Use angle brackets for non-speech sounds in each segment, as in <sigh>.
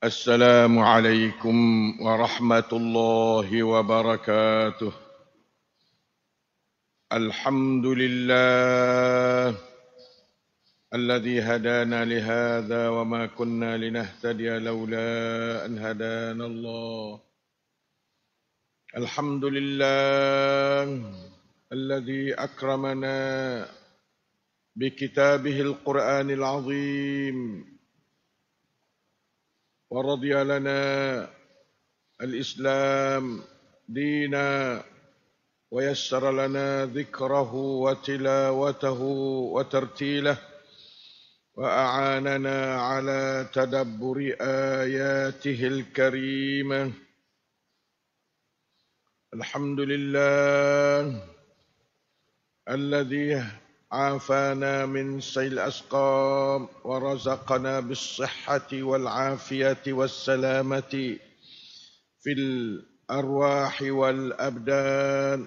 السلام عليكم ورحمة الله وبركاته الحمد لله الذي هدانا لهذا وما كنا لنهتدي لولا أن هدانا الله الحمد لله الذي أكرمنا بكتابه القرآن العظيم ورضي لنا الإسلام دينا ويسر لنا ذكره وتلاوته وترتيله وأعاننا على تدبر آياته الكريمة الحمد لله الذي عافانا من سيل الأسقام ورزقنا بالصحة والعافية والسلامة في الأرواح والأبدان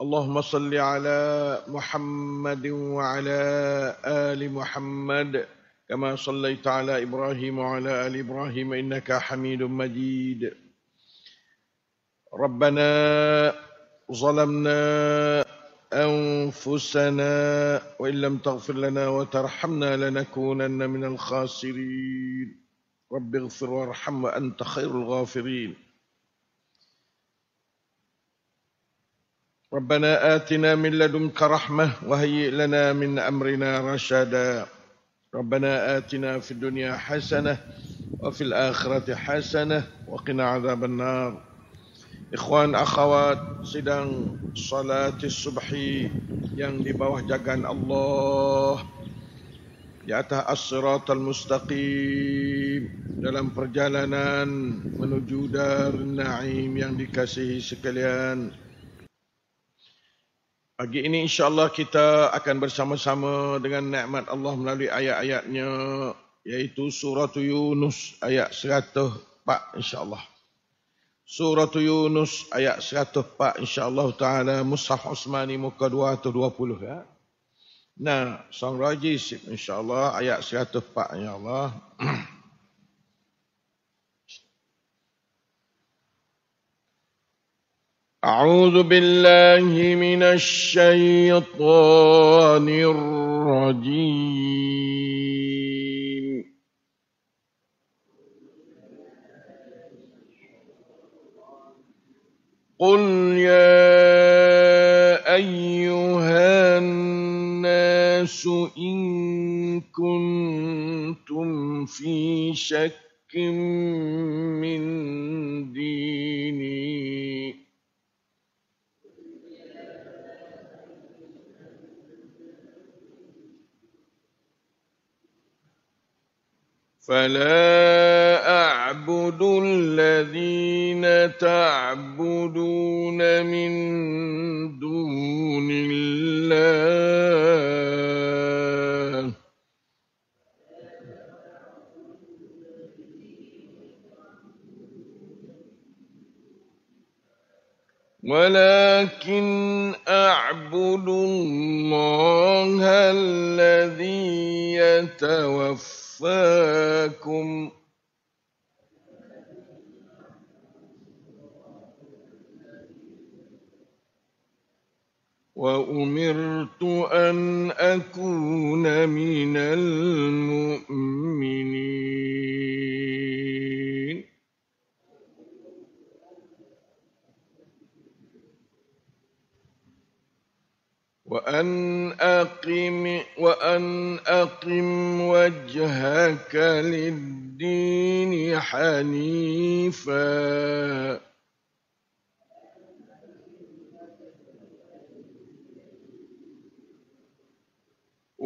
اللهم صل على محمد وعلى آل محمد كما صليت على إبراهيم وعلى آل إبراهيم إنك حميد مجيد ربنا ظلمنا أنفسنا وإن لم تغفر لنا وترحمنا لنكونن من الخاسرين رب اغفر وارحم وأنت خير الغافرين ربنا آتنا من لدنك رحمة وهيئ لنا من أمرنا رشدا ربنا آتنا في الدنيا حسنة وفي الآخرة حسنة وقنا عذاب النار Ikhwan akhawat sedang salat subhi yang di bawah jagaan Allah di atas as-siratal mustaqim dalam perjalanan menuju dar naim yang dikasihi sekalian Pagi ini insyaAllah kita akan bersama-sama dengan nikmat Allah melalui ayat-ayatnya yaitu surah Yunus ayat 104 insyaAllah. Allah. Surah Yunus ayat 104 insya-Allah taala Mushaf Usmani muka 220 ya. Nah, Sang Raji insya-Allah ayat 104 insya-Allah. أعوذ بالله من الشيطان الرجيم قل يا أيها الناس إن كنتم في شك من ديني فلا أعبد الذين تعبدون من دون الله ولكن اعبد الله الذي يتوفاكم وأمرت أن أكون من المؤمنين وأن أقم وأن أقم وجهك للدين حنيفاً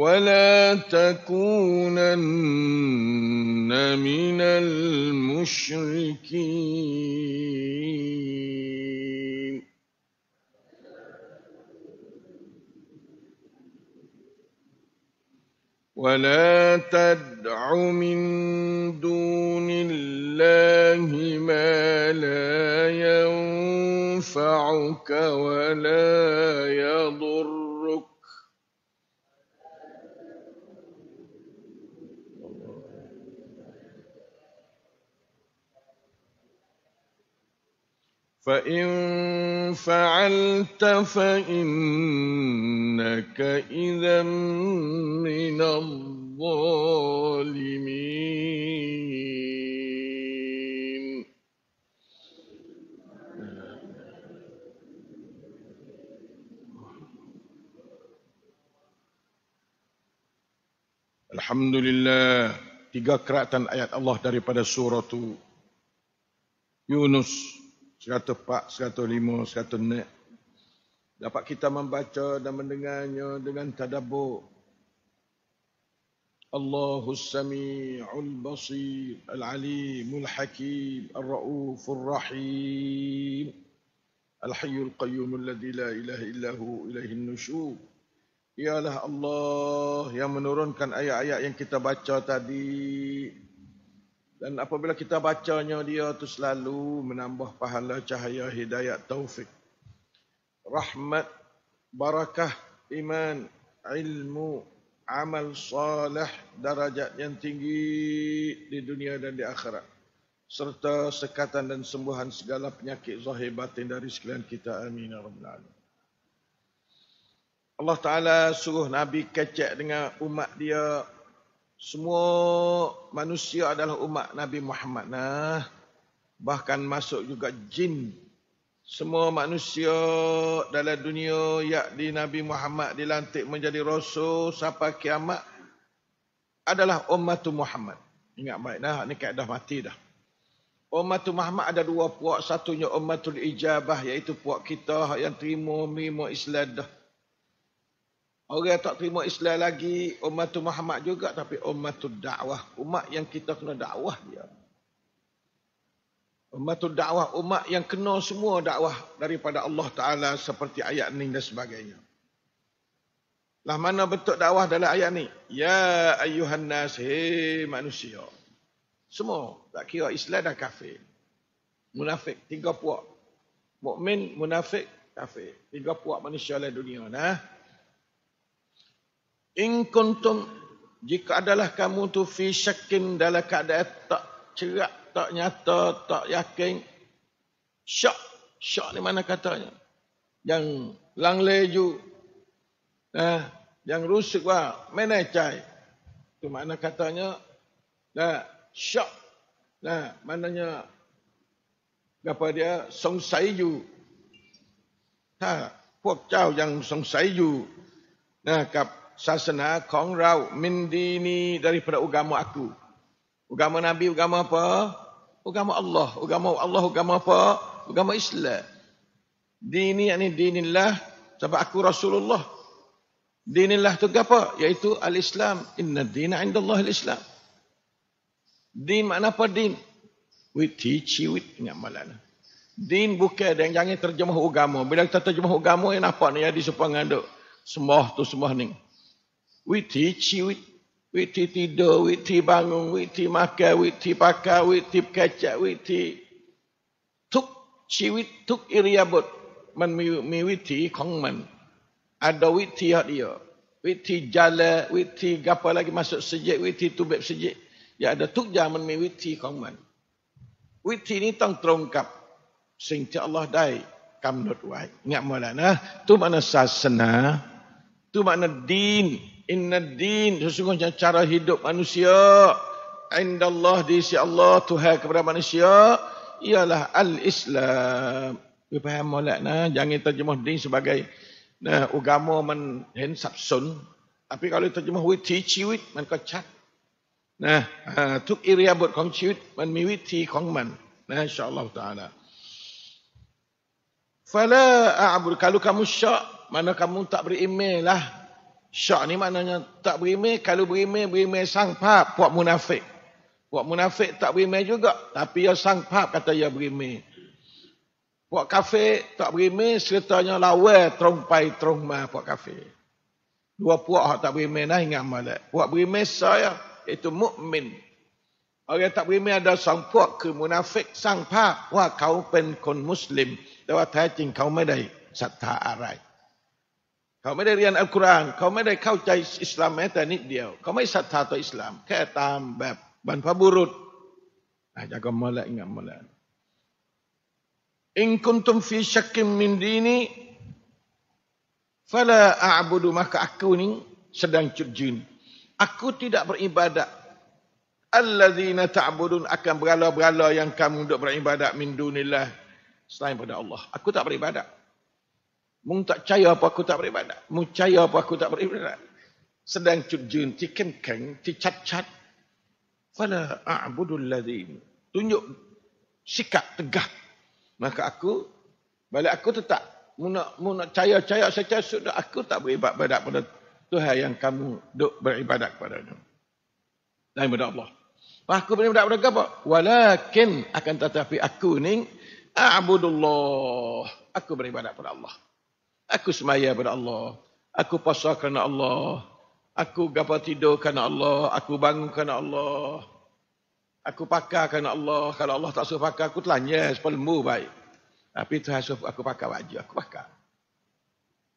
ولا تكونن من المشركين ولا تدع من دون الله ما لا ينفعك ولا ينفعك فإن فعلت فإنك إذا من الظالمين الحمد لله tiga keratan ayat Allah daripada surah Yunus 104, 105, 106. Dapat kita membaca dan mendengarnya dengan tadabbur. Allahu Sami'ul Basir, Al-Alimul Hakim, Ar-Raufur Rahim. Al-Hayyul Qayyum alladhi la ilaha illa hu, ilaihi Ialah Allah yang menurunkan ayat-ayat yang kita baca tadi. Dan apabila kita bacanya dia tu selalu menambah pahala cahaya hidayah taufik. Rahmat, barakah, iman, ilmu, amal salih darajat yang tinggi di dunia dan di akhirat. Serta sekatan dan sembuhan segala penyakit zahir batin dari sekalian kita. Amin. Ya Allah Ta'ala suruh Nabi kecek dengan umat dia semua manusia adalah umat Nabi Muhammad nah bahkan masuk juga jin semua manusia dalam dunia yang di Nabi Muhammad dilantik menjadi rasul sampai kiamat adalah umat Muhammad ingat baik nah ni kaedah mati dah umat Muhammad ada dua puak satunya umatul ijabah iaitu puak kita yang terima mimu, Islam dah Orang tak terima Islam lagi, umat Muhammad juga tapi umat dakwah, umat yang kita kena dakwah dia. Umat dakwah, umat yang kena semua dakwah daripada Allah Ta'ala seperti ayat ni dan sebagainya. Lah mana bentuk dakwah dalam ayat ni? Ya ayuhan nas, hei manusia. Semua, tak kira Islam dan kafir. Munafik, tiga puak. Mukmin, munafik, kafir. Tiga puak manusia dalam dunia. Nah, In kuntum jika adalah kamu tu fi syakin dalam keadaan tak cerak, tak nyata, tak yakin. Syak. Syak ni mana katanya? Yang lang leju. Eh, yang rusuk wah, cai, tu mana katanya? Nah, syak. Nah, mananya Gapa dia songsai ju. Ha, puak cau yang songsai ju. Nah, kap sasana kong rau min dini daripada ugamu aku. ugamu Nabi, ugamu apa? Ugamu Allah. ugamu Allah, ugamu apa? Ugamu Islam. Dini yang ini dinillah. Sebab aku Rasulullah. Dinillah itu apa? Yaitu al-Islam. Inna dina inda Allah al-Islam. Din makna apa din? We teach you it. Ingat malam. Din bukan yang jangan terjemah ugamu. Bila kita terjemah ugamu yang apa ni? Ya, supaya sepanjang Semua tu semua ni witi ciwit, witi tidur, witi bangun, witi makan, witi pakai, witi kaca, witi tuk ciwit, tuk iriabut man mi, mi witi kong man. Ada witi hat dia. Witi jala, witi gapa lagi masuk sejik, witi beb sejik. Ya ada tuk jaman mi witi kong man. Witi ni tong terungkap. Sehingga Allah dai kamdut wai. Ingat mula nah. Tu makna sasana. Tu makna din. Inna din sesungguhnya cara hidup manusia Inda Allah di si Allah Tuhan kepada manusia ialah al-Islam. Wi paham molek nah jangan terjemah din sebagai nah ugamu, men hen sapsun. Tapi kalau terjemah wi ti ciwit man ko Nah, ha, tuk iria bot kong ciwit man mi wi kong man. Nah insyaallah taala. Fala a'bud kalau kamu syak mana kamu tak beriman lah Syak ni maknanya tak berime. Kalau berime berime sang pap. Puak munafik. Puak munafik tak berime juga. Tapi ia ya sang pap kata ia ya berime. Puak kafe tak berime. Ceritanya lawai terumpai terumah puak kafe. Dua puak tak berime dah ingat malak. Puak berimeh saya itu mukmin. Orang tak berime ada sang puak ke munafik sang pap. Wah kau pen kon muslim. Lewat hati kau tidak ada satah arai. ขาไม่ได้เรียนอัลกุรอานเขาไม่ได้เข้าใจอิสลามแม้แต่นิดเดียวเขาไม่ศรัทธาต่ออิสลามแค่ตามแบบบรรพบุรุษอาจจะก็มาแล้วงั้นมาแล้วอิงคุนตุมฟีชักมินดีนีฟลาอาบุดุมักอักูนิ sedang curjun. Aku tidak beribadat. Alladzina ta'budun akan beralah-beralah yang kamu duduk beribadat min dunillah. Selain pada Allah. Aku tak beribadat. Mung tak percaya apa aku tak beribadat. Mung percaya apa aku tak beribadat. Sedang cut jun keng, kengkeng, ti cat-cat. Fala a'budul ladhim. Tunjuk sikap tegak. Maka aku, balik aku tetap. Mung muna mung nak caya, caya, saya sudah aku tak beribadat pada Tuhan yang kamu dok beribadat kepada dia. Lain pada Allah. Aku beribadat pada apa? Walakin akan tetapi aku ni, a'budullah. Aku beribadat pada Allah. Aku semaya pada Allah. Aku puasa kerana Allah. Aku gapa tidur kerana Allah. Aku bangun kerana Allah. Aku pakai kerana Allah. Kalau Allah tak suruh pakai, aku telanja sepelmu baik. Tapi tu suruh aku pakai baju, aku pakai.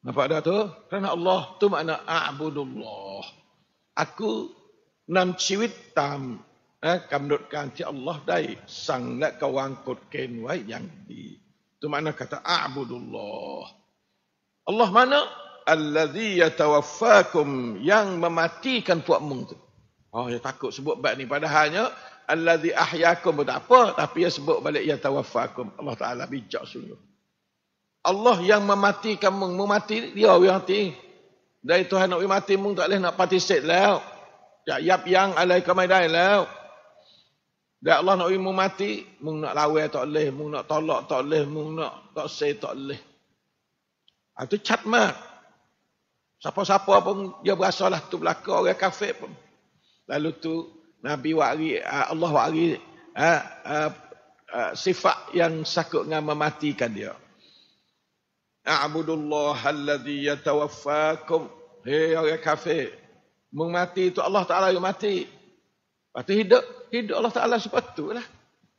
Nampak dah tu? Kerana Allah tu makna a'budullah. Aku nam ciwit tam. Eh, kamdutkan ti Allah dai. Sang nak kawang kot ken wai yang di. Tu makna kata a'budullah. Allah mana? Allazi yatawaffakum yang mematikan puakmu tu. Oh, ya takut sebut bab ni padahalnya allazi ahyakum pun tak apa, tapi ya sebut balik yatawaffakum. Allah Taala bijak sungguh. Allah yang mematikan mung, memati dia ya, yang mati. Dari Tuhan nak mati mung tak boleh nak patisik lah. Ya yap yang alaikum aidai lah. Dan Allah nak mung mati, mung nak lawan tak boleh, mung nak tolak tak boleh, mung nak tak say tak boleh. Itu ah, cat mak. Siapa-siapa pun dia berasalah tu berlaku orang kafir pun. Lalu tu Nabi wari, ah, Allah wari ha, ah, ha, ha, sifat yang sakut dengan mematikan dia. A'budullah alladhi yatawaffakum. Hei orang kafir. mengmati mati tu Allah Ta'ala yang mati. Lepas tu hidup. Hidup Allah Ta'ala sepatutlah.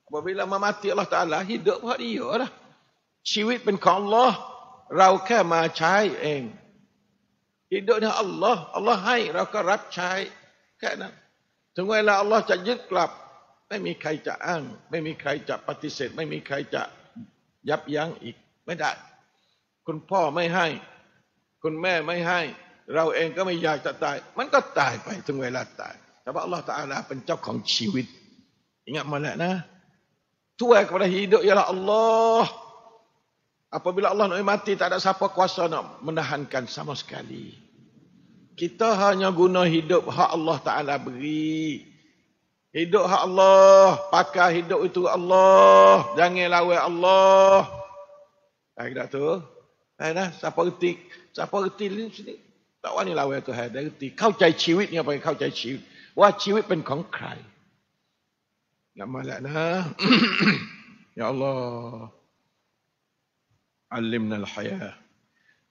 Apabila mati Allah Ta'ala, hidup buat dia lah. Siwit pun Allah. เราแค่มาใช้เองอีกด้วยนะอัลลอฮ์อัลลอฮ์ให้ เราก็รับใช้แค่นั้น ถึงเวลาอัลลอฮ์จะยึดกลับ ไม่มีใครจะอ้าง ไม่มีใครจะปฏิเสธ ไม่มีใครจะยับยั้งอีกไม่ได้ คุณพ่อไม่ให้ คุณแม่ไม่ให้ เราเองก็ไม่อยากจะตาย มันก็ตายไปถึงเวลาตาย แต่ว่าอัลลอฮ์ตาลาเป็นเจ้าของชีวิต อย่า t m a ล a น nah t u ย i ั e p a d a h i ดน p i a l a ลล l l a Apabila Allah nak mati, tak ada siapa kuasa nak menahankan sama sekali. Kita hanya guna hidup hak Allah Ta'ala beri. Hidup hak Allah, pakai hidup itu Allah, jangan lawa Allah. Ayah kita tu, ayah dah, siapa reti, siapa reti ni sini. Tak wani lawa tu, ayah dah reti. Kau cai ciwit ni apa yang kau cai ciwit. Wah ciwit pun Kau krai. Nak malak dah. <coughs> ya Allah alimnal haya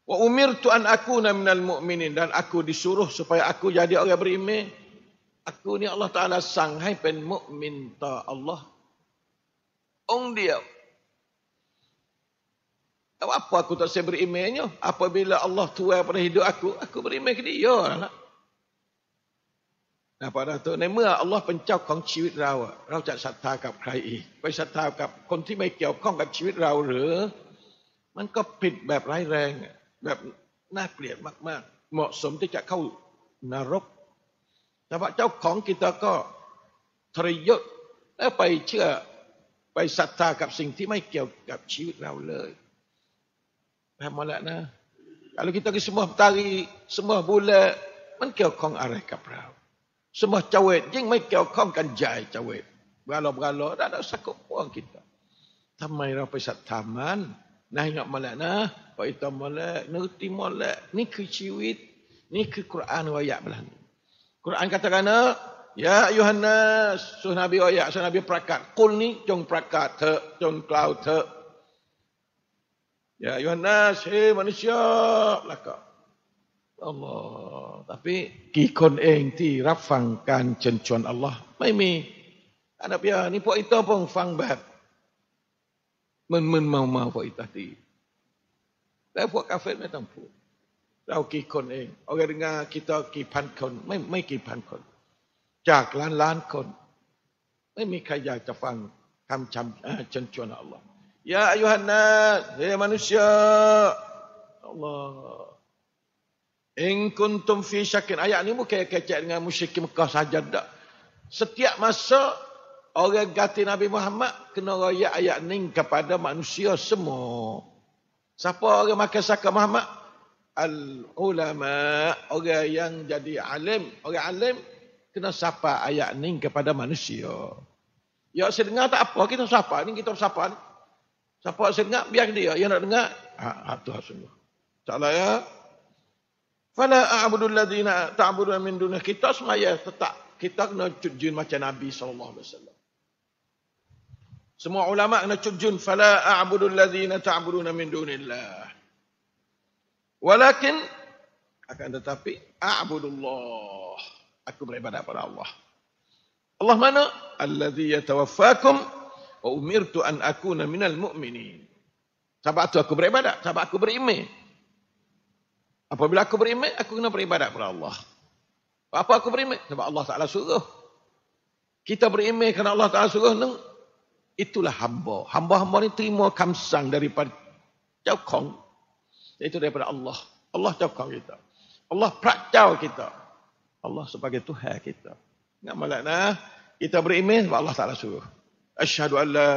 wa umirtu aku akuna minal mu'minin dan aku disuruh supaya aku jadi orang beriman aku ni Allah taala sang hai pen mukmin ta Allah ong dia Tahu apa aku tak saya berimeinnya? Apabila Allah tuai pada hidup aku, aku berimein ke dia. Ya Nah pada tu ni mula Allah pencau kong ciwit rawa. Rau cak satah kap kai. Kau satah kap konti mai kiau kong kap ciwit rawa มันก็ผิดแบบร้ายแรงแบบน่าเกลียดมาก ๆ เหมาะสมที่จะเข้านรก แต่ว่าเจ้าของกิตก็ทรยศและไปเชื่อไปศรัทธากับสิ่งที่ไม่เกี่ยวกับชีวิตเราเลยแพ้มาแล้วนะแล้วกิตก็สมบตาลสมบูรณ์แล้มันเกี่ยวข้องอะไรกับเรา สมบเจเวทยิ่งไม่เกี่ยวข้องกันใหญ่เจเวทกาลบกาลโลดาสักก็ว่ากิตทำไมเราไปศรัทธามัน Nah ingat malak nah. Paitan malak. Nerti malak. Ni ke ciwit. Ni ke Quran wayak belah ni. Quran kata kena. Ya Yohannes. Suh Nabi wayak. Suh Nabi prakat. Kul ni cung prakat. Te, cung klau te. Ya Yohannes. Hei manusia. Laka. Allah. Tapi. Kikon eng ti. Rafangkan cencuan Allah. Maimi. Anak pia. Ni puak itu pun. Fang bab. มันมันเมามาไว้ตีแต่พวกกาเฟ่ไม่ต้องพูดเรากี่คนเองเอาเงินกี่ต่อกี่พันคนไม่ไม่กี่พันคนจากล้านล้านคนไม่มีใครอยากจะฟังคำชำชนชวนอัลลอฮ์ยาอายุฮันนะเฮมนุษย์อัลลอฮ์เองคุณตุมฟีชักินอายะนี้มุกแค่แค่เจงานมุชิกิมก็สาจัดดะสติยะมาสะ Orang kata Nabi Muhammad kena royak ayat ni kepada manusia semua. Siapa orang makan sakar Muhammad? Al ulama, orang yang jadi alim, orang alim kena sapa ayat ni kepada manusia. Ya saya dengar tak apa kita sapa ni kita sapa ni. Siapa saya dengar biar dia yang nak dengar. Ha, ha tu lah semua. Taklah ya. Fala a'budu alladhina ta'budu min dunihi kita semaya tetap kita kena jin macam Nabi saw. Semua ulama kena cujun fala a'budu allazina ta'buduna min dunillah. Walakin akan tetapi a'budu Allah. Aku beribadah kepada Allah. Allah mana? Allazi yatawaffakum wa umirtu an akuna minal mu'minin. Sebab tu aku beribadah, sebab aku beriman. Apabila aku beriman, aku kena beribadah kepada Allah. Apa aku beriman? Sebab Allah Taala suruh. Kita beriman kerana Allah Taala suruh, Itulah hamba. Hamba-hamba ini terima kamsang daripada cakong. Itu daripada Allah. Allah cakong kita. Allah prakcau kita. Allah sebagai Tuhan kita. Nak malak nak Kita berimeh sebab Allah Ta'ala suruh. Asyhadu an la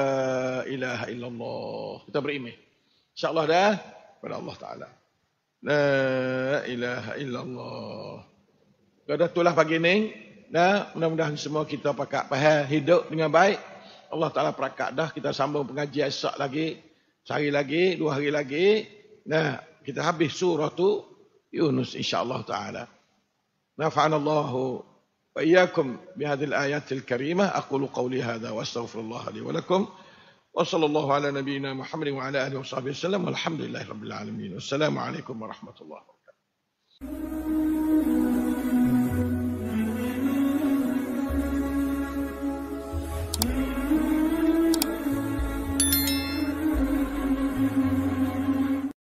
ilaha illallah. Kita berimeh. InsyaAllah dah. Pada Allah Ta'ala. La ilaha illallah. Kada pagi ni. Nah, mudah-mudahan semua kita pakai paham hidup dengan baik. Allah Ta'ala perakat dah. Kita sambung pengajian esok lagi. Sehari lagi, dua hari lagi. Nah, kita habis surah tu Yunus insya-Allah taala. Nafa'an Allah wa iyyakum bi ayatil karimah. Aku qawli hadha wa astaghfirullah li wa lakum. Wa sallallahu ala nabiyyina Muhammadin wa ala alihi wa sahbihi wasallam. Walhamdulillahirabbil alamin. Wassalamu alaikum warahmatullahi wabarakatuh.